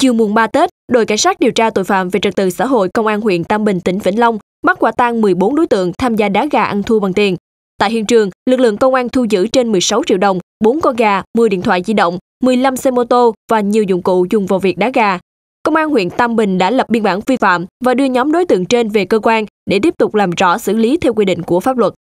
Chiều mùng 3 Tết, đội cảnh sát điều tra tội phạm về trật tự xã hội công an huyện Tam Bình tỉnh Vĩnh Long bắt quả tang 14 đối tượng tham gia đá gà ăn thua bằng tiền. Tại hiện trường, lực lượng công an thu giữ trên 16 triệu đồng, 4 con gà, 10 điện thoại di động, 15 xe mô tô và nhiều dụng cụ dùng vào việc đá gà. Công an huyện Tam Bình đã lập biên bản vi phạm và đưa nhóm đối tượng trên về cơ quan để tiếp tục làm rõ xử lý theo quy định của pháp luật.